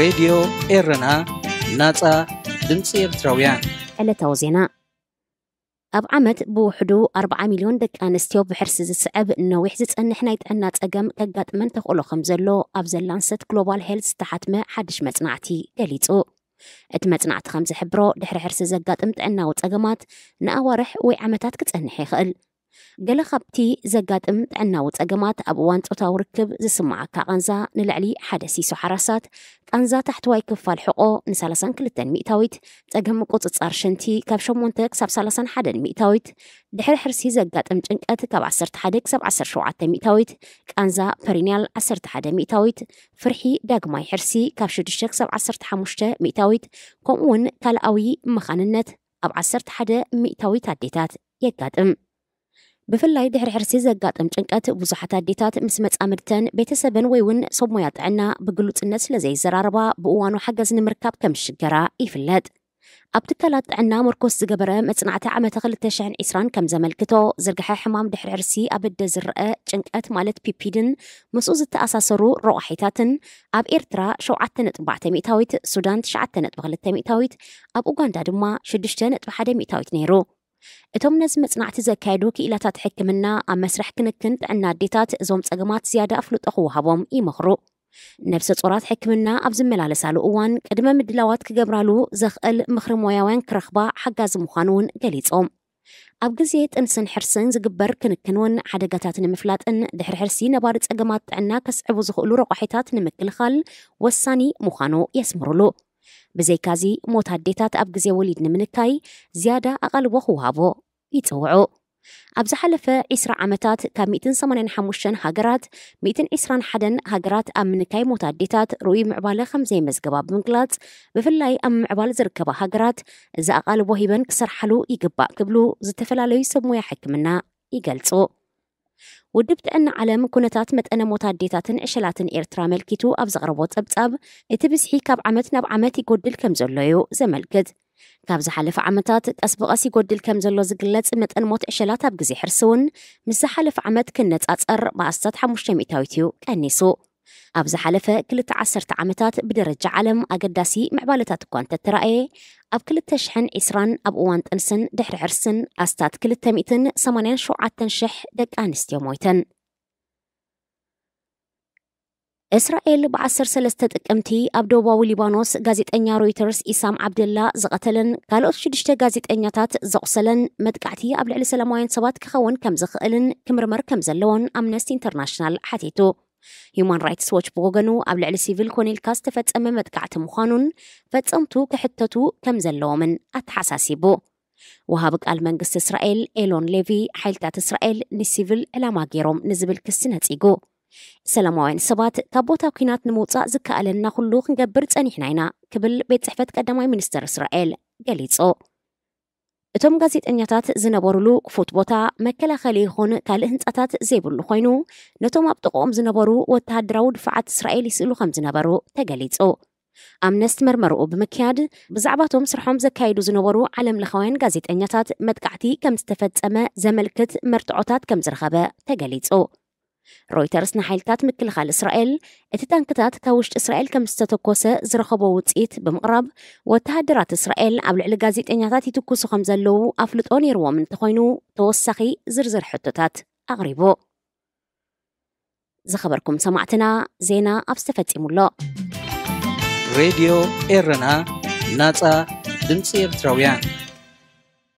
ሬድዮ ኤረና ናፃ ድምፂ ኤርትራውያን ዕለታዊ ዜና ኣብ ዓመት ብውሕዱ 40 ሚልዮን ደቂ ኣንስትዮ ብሕርሲ ዝስዕብ ነዊሕ ዝጸንሕ ናይ ጥዕና ጸገም ከጋጥመን ተኽእሎ ከም ዘሎ ኣብ ዘላንሰት ግሎባል ሄልት ዝተሓትመ ሓድሽ መጽናዕቲ ገሊጹ እቲ መጽናዕቲ ከም ዝሕብሮ ድሕሪ ሕርሲ ዘጋጥም ጥዕናዊ ጸገማት ንኣዋርሕ ወይ ዓመታት ክጸንሕ ይኽእል قال خبتي زقات امت عنا وتقمات ابوان توتا وركب زسمع كانزا نلعلي حدا سيسو حراسات كانزا تحت واي كفا الحقو نسالسان كلتان ميتاويت تقم قوت شنتي كاب شمون تك ساب سالسان حدا ميتاويت دحر حرسي زقات امت انكات كاب عصر تحدك ساب عصر شوعة ميتاويت كانزا فرينيال عصر تحدا ميتاويت فرحي داقماي حرسي كاب شدشك ساب عصر تحاموشتا ميتاويت كومون كالاوي مخاننت أب عصر تحدا ميتاويت عديتات يقاتم بفلاي دحر حرسي زقاتم چنقات بزحات ديتات مس مت امرتن بيتسبن ويون صوميا طعنا بغلوت الناس لزي زراربا بوانو حجز نمركاب كم شجرا يفلت ابتكلات عنا مركوس زجبرة متصنعة عم تغل تشحن إسران كم زمل كتو زرقها حمام دحر عرسي أبد زرقة جنكات مالت بيبيدن مسؤول تأسسرو روحيتاتن أب إرترا شو عتنت بعد سودان شعتنت بغل تميتاويت أب أوغندا دما شدشتنت بحد ميتاويت نيرو እቶም ነዚ መፅናዕቲ ዘካየዱ ክኢላታት ሕክምና ኣብ መስራሕ ክንክን ጥዕና ኣዴታት እዞም ፀገማት ዝያዳ ኣፍልጦ ክወሃቦም ይመኽሩ ነብሲ ጾራት ሕክምና ኣብ ዝመላለሳሉ እዋን ቅድመ ምድላዋት ክገብራሉ ዘኽእል ምኽሪ ሞያውያን ክረኽባ ሓጋዚ ምዃኑ እውን ገሊፆም ኣብ ግዜ ጥንስን ሕርስን ዝግበር ክንክን እውን ሓደጋታት ንምፍላጥን ድሕሪ ሕርሲ ነባሪ ፀገማት ጥዕና ከስዕቡ ዝኽእሉ ረቑሒታት ንምክልኻል ወሳኒ ምዃኑ የስምርሉ ብዘይካዚ ሞት ኣዴታት ኣብ ግዜ ወሊድ ንምንታይ ዝያዳ ኣቓልቦ ክውሃቦ ይፅውዑ ኣብ ዝሓለፈ 20 ዓመታት ካብ 185 ሃገራት 121 ሃገራት ኣብ ምንካይ ሞት ኣዴታት ርኡይ ምዕባለ ከም ዘይመዝገባ ብምግላጽ ብፍላይ ኣብ ምዕባል ዝርከባ ሃገራት እዚ ኣቓልቦ ሂበን ክሰርሓሉ ይግባእ ክብሉ ዝተፈላለዩ ሰብ ሞያ ሕክምና ይገልጹ ውድብ ጥዕና ዓለም ኩነታት መጠነ ሞታት ዴታትን ዕሸላትን ኤርትራ መልኪቱ ኣብ ዘቕረቦ ጸብጻብ እቲ ብስሒ ካብ ዓመት ናብ ዓመት ይጎድል ከም ዘሎ እዩ ዘመልክት ካብ ዝሓለፈ ዓመታት ቀስ ብቐስ ይጎድል ከም ዘሎ ዝግለጽ መጠን ሞት ዕሸላት ኣብ ግዜ ሕርሲ እውን ምስ ዝሓለፈ ዓመት ክነጻጸር ብኣስታት 5 ሚእታዊት እዩ ቀኒሱ أبز حلفة كل تعسر تعامتات بدرجة علم أقداسي مع بالتات كوانتا ترأي أب كل تشحن إسران أب أوانت أنسن دحر عرسن أستات كل التميتن سمانين شوعة تنشح دك أنست يومويتن إسرائيل بعصر سلسة أمتي أب دوبا ليبانوس غازيت أنيا رويترز إسام عبد الله زغتلن قالوا شدشتا غازيت أنياتات زغسلن مدقعتي أب لعلي سلام وين سوات كخون كمزخ إلن كمرمر كمزلون أمنست إنترناشنال حتيتو ሂማን ራይትስ ዎች ብወገኑ ኣብ ልዕሊ ሲቪል ኮኒልካ ዝተፈፀመ መጥቃዕቲ ምዃኑን ፈፀምቱ ክሕተቱ ከም ዘለዎምን ኣተሓሳሲቡ ወሃቢ ቃል መንግስቲ እስራኤል ኤሎን ሌቪ ሓይልታት እስራኤል ንሲቪል ዕላማ ገይሮም ንዝብል ክሲ ነፂጉ ሰላማውያን ሰባት ካብ ቦታ ኩናት ንምውፃእ ዝከኣለና ኩሉ ክንገብር ፀኒሕና ኢና ክብል ቤት ፅሕፈት ቀዳማይ ሚኒስትር እስራኤል ገሊጹ እቶም ጋዜጠኛታት ዝነበሩሉ ክፉት ቦታ መከላኸሊ ይኹን ካልእ ህንፃታት ዘይብሉ ኮይኑ ነቶም ኣብ ጥቕኦም ዝነበሩ ወተሃደራዊ ድፍዓት እስራኤል ይስእሉ ከም ዝነበሩ ተገሊጹ ኣምነስት መርመርኡ ብምክያድ ብዛዕባ እቶም ስርሖም ዘካይዱ ዝነበሩ ዓለም ለኻውያን ጋዜጠኛታት መጥቃዕቲ ከም ዝተፈጸመ ዘመልክት መርትዖታት ከም ዝረኸበ ተገሊጹ ሮይተርስ ንሓይልታት ምክልኻል እስራኤል እቲ ታንክታት ካብ ውሽጢ እስራኤል ከም ዝተተኮሰ ዝረኸቦ ውፅኢት ብምቕራብ ወተሃደራት እስራኤል ኣብ ልዕሊ ጋዜጠኛታት ይትኩሱ ከም ዘለዉ ኣፍልጦ ነይርዎም እንተኮይኑ ተወሳኺ ዝርዝር ሕቶታት ኣቕሪቡ ዝኸበርኩም ሰማዕትና ዜና ኣብ ዝተፈጺሙሎ ሬድዮ ኤረና ናፃ ድምፂ ኤርትራውያን